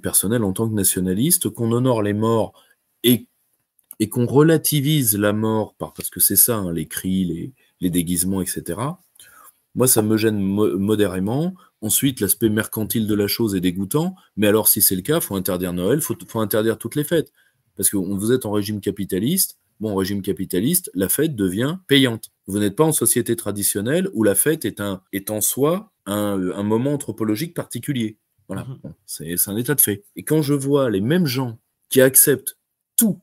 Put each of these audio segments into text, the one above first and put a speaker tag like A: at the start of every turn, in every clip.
A: personnel, en tant que nationaliste, qu'on honore les morts et, et qu'on relativise la mort, parce que c'est ça, hein, les cris, les, déguisements, etc. Moi, ça me gêne modérément. Ensuite, l'aspect mercantile de la chose est dégoûtant. Mais alors, si c'est le cas, faut interdire Noël, faut, faut interdire toutes les fêtes. Parce que vous êtes en régime capitaliste, bon, en régime capitaliste, la fête devient payante. Vous n'êtes pas en société traditionnelle où la fête est, un, est en soi un moment anthropologique particulier. Voilà, mhm. c'est un état de fait. Et quand je vois les mêmes gens qui acceptent tout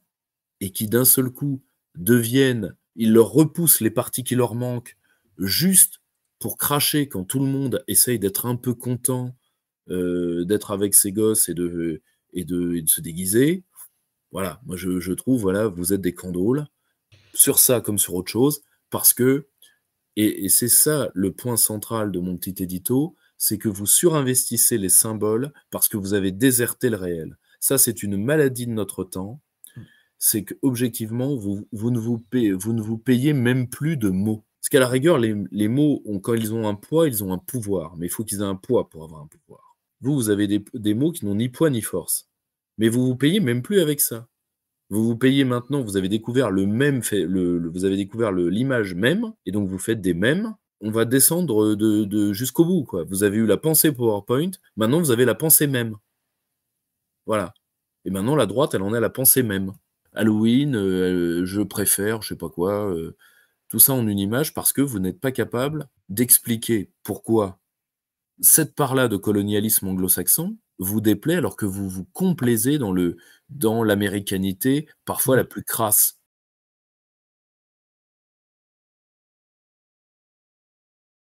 A: et qui d'un seul coup deviennent, ils leur repoussent les parties qui leur manquent juste pour cracher quand tout le monde essaye d'être un peu content euh, d'être avec ses gosses et de, et de, se déguiser. Voilà, moi je, trouve, voilà, vous êtes des candoles sur ça comme sur autre chose, parce que, et, et c'est ça le point central de mon petit édito, c'est que vous surinvestissez les symboles parce que vous avez déserté le réel. Ça, c'est une maladie de notre temps. Hmm. C'est qu'objectivement, vous, vous, ne vous, payez, même plus de mots. Parce qu'à la rigueur, les, mots, quand ils ont un poids, ils ont un pouvoir. Mais il faut qu'ils aient un poids pour avoir un pouvoir. Vous, vous avez des, mots qui n'ont ni poids ni force. Mais vous vous payez même plus avec ça. Vous vous payez maintenant, vous avez découvert le même, fait, vous avez découvert l'image même, et donc vous faites des mêmes on va descendre de, jusqu'au bout. Quoi. Vous avez eu la pensée PowerPoint, maintenant vous avez la pensée même. Voilà. Et maintenant, la droite, elle en a la pensée même. Halloween, euh, je préfère, je sais pas quoi, euh, tout ça en une image parce que vous n'êtes pas capable d'expliquer pourquoi cette part-là de colonialisme anglo-saxon vous déplaît alors que vous vous complaisez dans le dans l'américanité parfois mmh. la plus crasse.